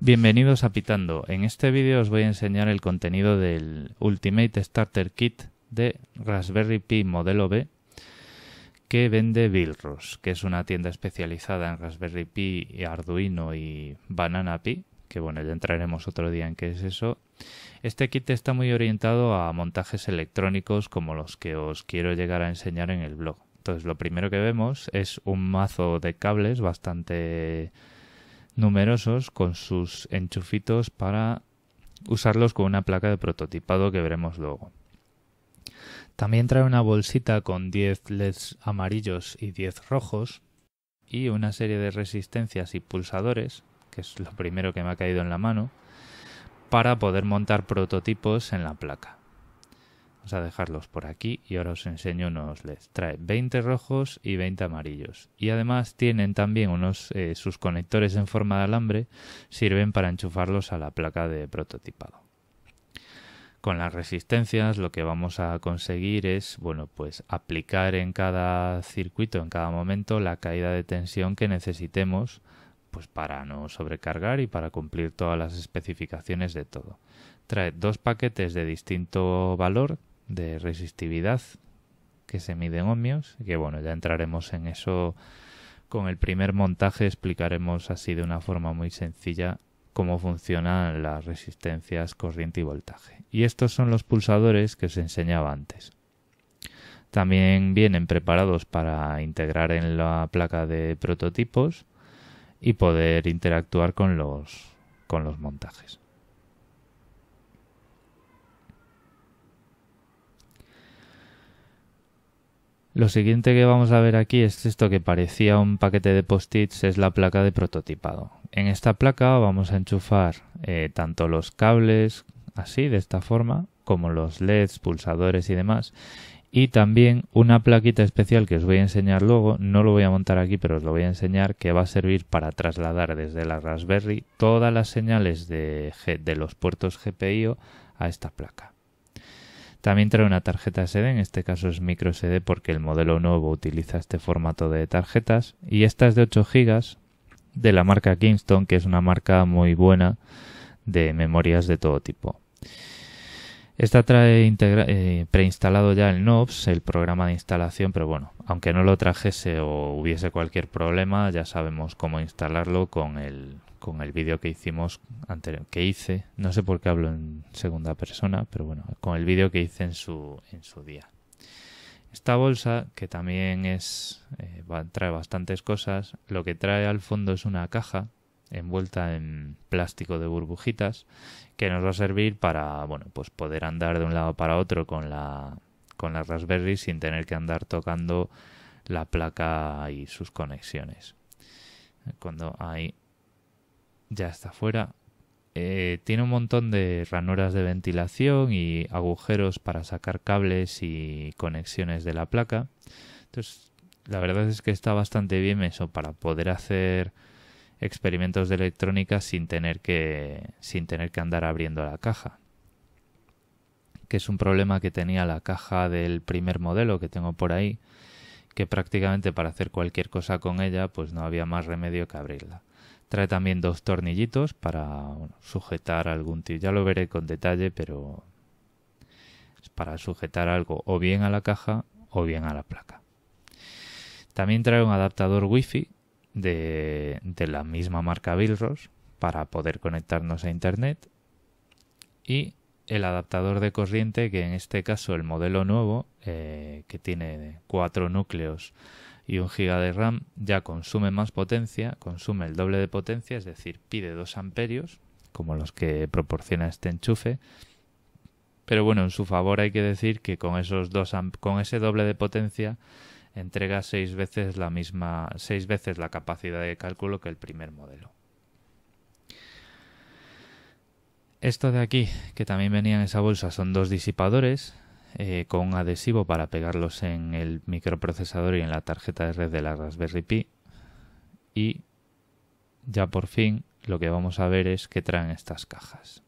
Bienvenidos a Pitando. En este vídeo os voy a enseñar el contenido del Ultimate Starter Kit de Raspberry Pi modelo B que vende Bilros, que es una tienda especializada en Raspberry Pi, y Arduino y Banana Pi, que bueno, ya entraremos otro día en qué es eso. Este kit está muy orientado a montajes electrónicos como los que os quiero llegar a enseñar en el blog. Entonces, lo primero que vemos es un mazo de cables bastante numerosos con sus enchufitos para usarlos con una placa de prototipado que veremos luego. También trae una bolsita con 10 LEDs amarillos y 10 rojos y una serie de resistencias y pulsadores, que es lo primero que me ha caído en la mano, para poder montar prototipos en la placa a dejarlos por aquí y ahora os enseño unos LEDs. Trae 20 rojos y 20 amarillos. Y además tienen también unos, eh, sus conectores en forma de alambre, sirven para enchufarlos a la placa de prototipado. Con las resistencias lo que vamos a conseguir es, bueno, pues aplicar en cada circuito, en cada momento, la caída de tensión que necesitemos pues para no sobrecargar y para cumplir todas las especificaciones de todo. Trae dos paquetes de distinto valor de resistividad que se mide en ohmios, que bueno, ya entraremos en eso con el primer montaje, explicaremos así de una forma muy sencilla cómo funcionan las resistencias corriente y voltaje. Y estos son los pulsadores que os enseñaba antes. También vienen preparados para integrar en la placa de prototipos y poder interactuar con los, con los montajes. Lo siguiente que vamos a ver aquí es esto que parecía un paquete de post-its, es la placa de prototipado. En esta placa vamos a enchufar eh, tanto los cables, así, de esta forma, como los LEDs, pulsadores y demás. Y también una plaquita especial que os voy a enseñar luego, no lo voy a montar aquí, pero os lo voy a enseñar, que va a servir para trasladar desde la Raspberry todas las señales de, de los puertos GPIO a esta placa. También trae una tarjeta SD, en este caso es micro SD porque el modelo nuevo utiliza este formato de tarjetas y esta es de 8 GB de la marca Kingston, que es una marca muy buena de memorias de todo tipo. Esta trae eh, preinstalado ya el NOBS, el programa de instalación, pero bueno, aunque no lo trajese o hubiese cualquier problema, ya sabemos cómo instalarlo con el, con el vídeo que hicimos anterior, que hice, no sé por qué hablo en segunda persona, pero bueno, con el vídeo que hice en su, en su día. Esta bolsa, que también es, eh, trae bastantes cosas, lo que trae al fondo es una caja envuelta en plástico de burbujitas que nos va a servir para bueno pues poder andar de un lado para otro con la con la Raspberry sin tener que andar tocando la placa y sus conexiones cuando hay ya está fuera. Eh, tiene un montón de ranuras de ventilación y agujeros para sacar cables y conexiones de la placa. Entonces, la verdad es que está bastante bien eso para poder hacer experimentos de electrónica sin tener que sin tener que andar abriendo la caja que es un problema que tenía la caja del primer modelo que tengo por ahí que prácticamente para hacer cualquier cosa con ella pues no había más remedio que abrirla Trae también dos tornillitos para sujetar algún tío. Ya lo veré con detalle, pero es para sujetar algo o bien a la caja o bien a la placa. También trae un adaptador Wi-Fi de, la misma marca Bilros para poder conectarnos a Internet. Y el adaptador de corriente, que en este caso el modelo nuevo, eh, que tiene cuatro núcleos y un GB de RAM ya consume más potencia, consume el doble de potencia, es decir, pide 2 amperios, como los que proporciona este enchufe. Pero bueno, en su favor hay que decir que con, esos dos con ese doble de potencia entrega seis veces la misma 6 veces la capacidad de cálculo que el primer modelo. Esto de aquí, que también venía en esa bolsa, son dos disipadores, eh, con adhesivo para pegarlos en el microprocesador y en la tarjeta de red de la Raspberry Pi. Y ya por fin lo que vamos a ver es que traen estas cajas.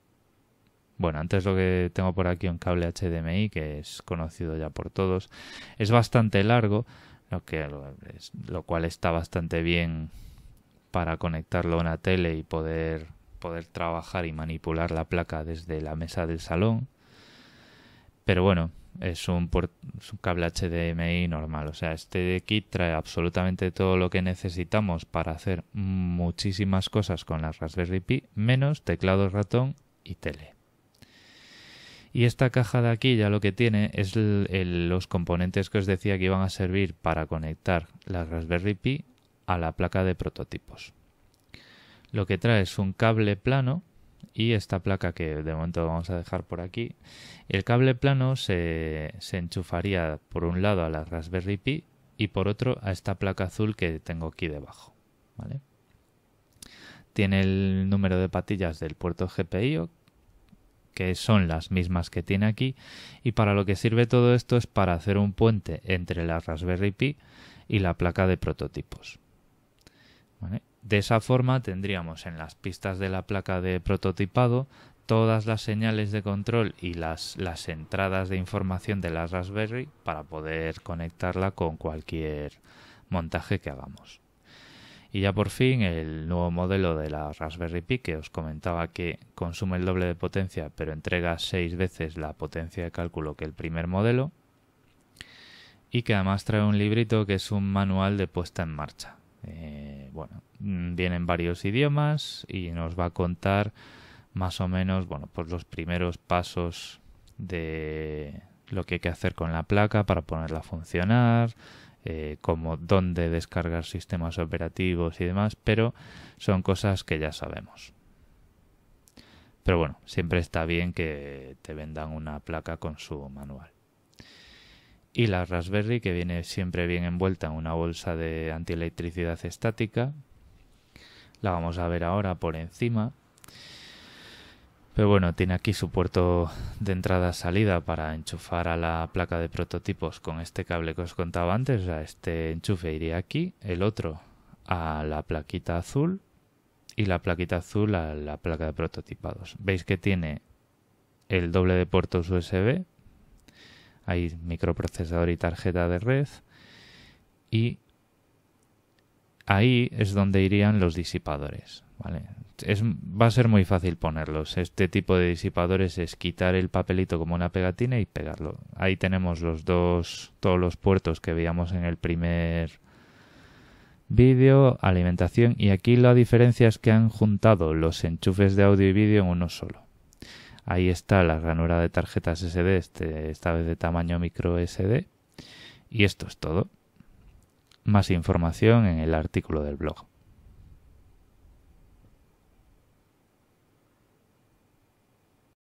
Bueno, antes lo que tengo por aquí un cable HDMI que es conocido ya por todos. Es bastante largo, lo, que, lo cual está bastante bien para conectarlo a una tele y poder, poder trabajar y manipular la placa desde la mesa del salón. Pero bueno, es un, cable HDMI normal. O sea, este kit trae absolutamente todo lo que necesitamos para hacer muchísimas cosas con la Raspberry Pi, menos teclado, ratón y tele. Y esta caja de aquí ya lo que tiene es los componentes que os decía que iban a servir para conectar la Raspberry Pi a la placa de prototipos. Lo que trae es un cable plano y esta placa que de momento vamos a dejar por aquí, el cable plano se, enchufaría por un lado a la Raspberry Pi y por otro a esta placa azul que tengo aquí debajo. Tiene el número de patillas del puerto GPIO, que son las mismas que tiene aquí, y para lo que sirve todo esto es para hacer un puente entre la Raspberry Pi y la placa de prototipos. ¿Vale? De esa forma tendríamos en las pistas de la placa de prototipado todas las señales de control y las, entradas de información de la Raspberry para poder conectarla con cualquier montaje que hagamos. Y ya por fin el nuevo modelo de la Raspberry Pi que os comentaba que consume el doble de potencia pero entrega seis veces la potencia de cálculo que el primer modelo y que además trae un librito que es un manual de puesta en marcha eh, bueno, mm, vienen varios idiomas y nos va a contar más o menos, bueno, pues los primeros pasos de lo que hay que hacer con la placa para ponerla a funcionar, eh, como dónde descargar sistemas operativos y demás, pero son cosas que ya sabemos. Pero bueno, siempre está bien que te vendan una placa con su manual y la Raspberry que viene siempre bien envuelta en una bolsa de antielectricidad estática. La vamos a ver ahora por encima. Pero bueno, tiene aquí su puerto de entrada-salida para enchufar a la placa de prototipos con este cable que os contaba antes. O sea, este enchufe iría aquí, el otro a la plaquita azul y la plaquita azul a la placa de prototipados. Veis que tiene el doble de puertos USB hay microprocesador y tarjeta de red. Y ahí es donde irían los disipadores. ¿vale? va a ser muy fácil ponerlos. Este tipo de disipadores es quitar el papelito como una pegatina y pegarlo. Ahí tenemos los dos, todos los puertos que veíamos en el primer vídeo, alimentación y aquí la diferencia es que han juntado los enchufes de audio y vídeo en uno solo. Ahí está la ranura de tarjetas SD, este, esta vez de tamaño micro SD. Y esto es todo. Más información en el artículo del blog.